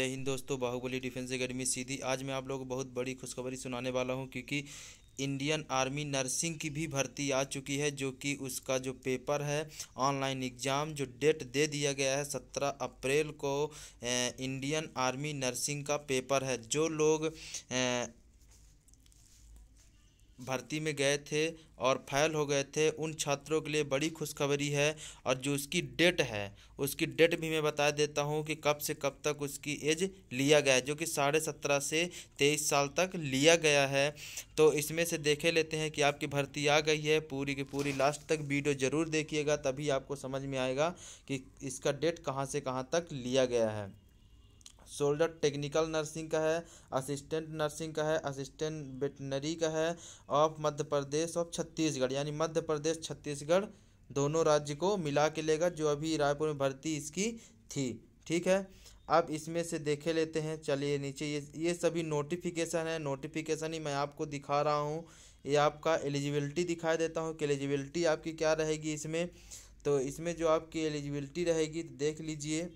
जय हिंद दोस्तों Baahubali defence academy सीधी आज मैं आप लोगों को बहुत बड़ी खुशखबरी सुनाने वाला हूं क्योंकि इंडियन आर्मी नर्सिंग की भी भर्ती आ चुकी है जो कि उसका जो पेपर है ऑनलाइन एग्ज़ाम जो डेट दे दिया गया है सत्रह अप्रैल को इंडियन आर्मी नर्सिंग का पेपर है जो लोग भर्ती में गए थे और फैल हो गए थे उन छात्रों के लिए बड़ी खुशखबरी है और जो उसकी डेट है उसकी डेट भी मैं बता देता हूँ कि कब से कब तक उसकी एज लिया गया है जो कि साढ़े सत्रह से तेईस साल तक लिया गया है तो इसमें से देखे लेते हैं कि आपकी भर्ती आ गई है पूरी की पूरी लास्ट तक वीडियो ज़रूर देखिएगा तभी आपको समझ में आएगा कि इसका डेट कहाँ से कहाँ तक लिया गया है शोल्डर टेक्निकल नर्सिंग का है असिस्टेंट नर्सिंग का है असिस्टेंट वेटनरी का है ऑफ मध्य प्रदेश और छत्तीसगढ़ यानी मध्य प्रदेश छत्तीसगढ़ दोनों राज्य को मिला के लेगा जो अभी रायपुर में भर्ती इसकी थी ठीक है अब इसमें से देखे लेते हैं चलिए नीचे ये ये सभी नोटिफिकेशन है नोटिफिकेशन ही मैं आपको दिखा रहा हूँ ये आपका एलिजिबिलिटी दिखा देता हूँ कि एलिजिबिलिटी आपकी क्या रहेगी इसमें तो इसमें जो आपकी एलिजिबिलिटी रहेगी देख लीजिए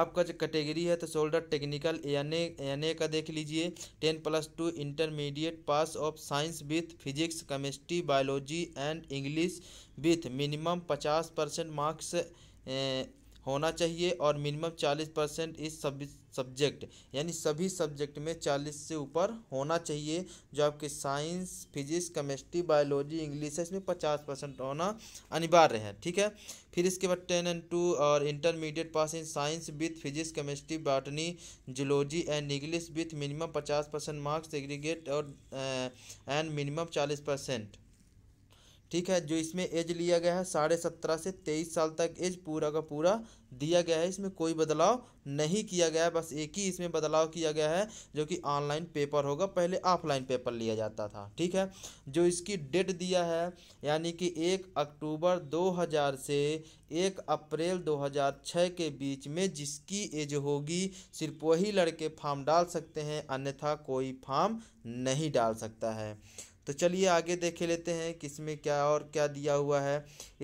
आपका जो कैटेगरी है तो soldier technical N N A का देख लीजिए ten plus two intermediate pass of science with physics chemistry biology and English with minimum पचास परसेंट मार्क्स होना चाहिए और मिनिमम चालीस परसेंट इस सभी सब्जेक्ट यानी सभी सब्जेक्ट में चालीस से ऊपर होना चाहिए जो आपके science physics chemistry biology English है इसमें पचास परसेंट होना अनिवार्य है ठीक है फिर इसके बाद टेन एंड टू और intermediate pass in science with physics chemistry botany zoology and English with minimum पचास परसेंट मार्क्स एग्रीगेट और एंड मिनिमम चालीस परसेंट ठीक है जो इसमें एज लिया गया है साढ़े सत्रह से तेईस साल तक एज पूरा का पूरा दिया गया है इसमें कोई बदलाव नहीं किया गया है बस एक ही इसमें बदलाव किया गया है जो कि ऑनलाइन पेपर होगा पहले ऑफलाइन पेपर लिया जाता था ठीक है जो इसकी डेट दिया है यानी कि एक अक्टूबर 2000 से एक अप्रैल 2006 के बीच में जिसकी एज होगी सिर्फ वही लड़के फार्म डाल सकते हैं अन्यथा कोई फार्म नहीं डाल सकता है तो चलिए आगे देख लेते हैं कि इसमें क्या और क्या दिया हुआ है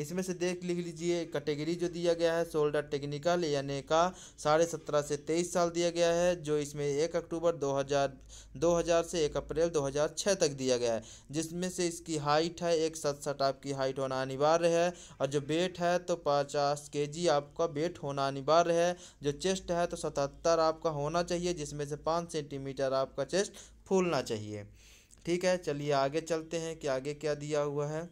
इसमें से देख लिख लीजिए कैटेगरी जो दिया गया है सोल्डर टेक्निकल यानी का साढ़े सत्रह से तेईस साल दिया गया है जो इसमें एक अक्टूबर दो हज़ार दो हज़ार से एक अप्रैल दो हज़ार छः तक दिया गया है जिसमें से इसकी हाइट है एक सतसठ आपकी हाइट होना अनिवार्य है और जो वेट है तो पचास के जी आपका वेट होना अनिवार्य है जो चेस्ट है तो सतहत्तर आपका होना चाहिए जिसमें से पाँच सेंटीमीटर आपका चेस्ट फूलना चाहिए ठीक है चलिए आगे चलते हैं कि आगे क्या दिया हुआ है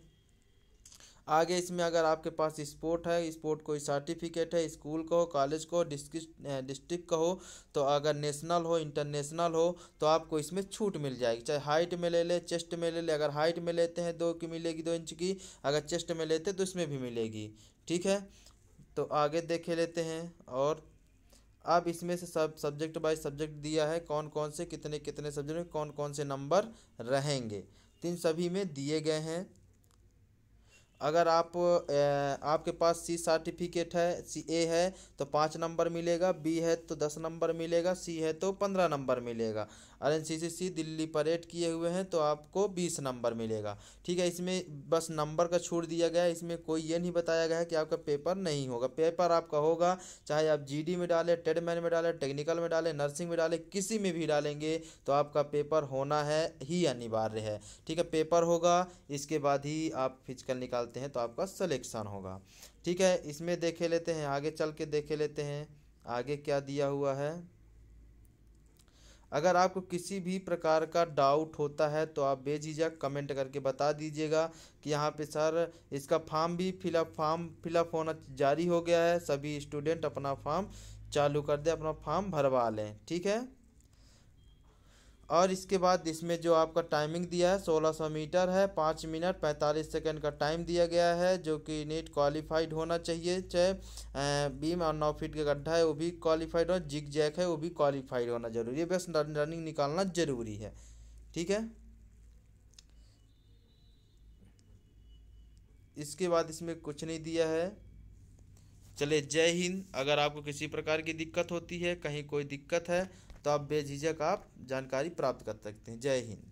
आगे इसमें अगर आपके पास स्पोर्ट है स्पोर्ट कोई सर्टिफिकेट है स्कूल को हो कॉलेज को हो डिस्ट्रिक्ट का हो तो अगर नेशनल हो इंटरनेशनल हो तो आपको इसमें छूट मिल जाएगी चाहे हाइट में ले ले चेस्ट में ले ले अगर हाइट में लेते हैं दो की मिलेगी दो इंच की अगर चेस्ट में लेते तो इसमें भी मिलेगी ठीक है तो आगे देखे लेते हैं और अब इसमें से सब सब्जेक्ट बाय सब्जेक्ट दिया है कौन कौन से कितने कितने सब्जेक्ट में कौन कौन से नंबर रहेंगे तीन सभी में दिए गए हैं अगर आप आपके पास सी सर्टिफिकेट है सी ए है तो पाँच नंबर मिलेगा बी है तो दस नंबर मिलेगा सी है तो पंद्रह नंबर मिलेगा और N C C C Delhi parade किए हुए हैं तो आपको बीस नंबर मिलेगा ठीक है इसमें बस नंबर का छूट दिया गया है इसमें कोई ये नहीं बताया गया है कि आपका पेपर नहीं होगा पेपर आपका होगा चाहे आप जी डी में डालें ट्रेड में डालें टेक्निकल में डालें नर्सिंग में डालें किसी में भी डालेंगे तो आपका पेपर होना है ही अनिवार्य है ठीक है पेपर होगा इसके बाद ही आप फिजिकल निकाल डालते हैं तो आपका सलेक्शन होगा ठीक है इसमें देखे लेते हैं आगे चल के देखे लेते हैं आगे क्या दिया हुआ है अगर आपको किसी भी प्रकार का डाउट होता है तो आप बेझिझक कमेंट करके बता दीजिएगा कि यहाँ पे सर इसका फॉर्म भी फिलअप फॉर्म फिलअप होना जारी हो गया है सभी स्टूडेंट अपना फॉर्म चालू कर दें अपना फॉर्म भरवा लें ठीक है और इसके बाद इसमें जो आपका टाइमिंग दिया है 1600 मीटर है पाँच मिनट 45 सेकंड का टाइम दिया गया है जो कि नेट क्वालिफाइड होना चाहिए चाहे बीम और नौ फीट का गड्ढा है वो भी क्वालिफाइड और जिग जैक है वो भी क्वालिफाइड होना जरूरी है बस रनिंग निकालना ज़रूरी है ठीक है इसके बाद इसमें कुछ नहीं दिया है चले जय हिंद अगर आपको किसी प्रकार की दिक्कत होती है कहीं कोई दिक्कत है तो आप बेझिझक आप जानकारी प्राप्त कर सकते हैं जय हिंद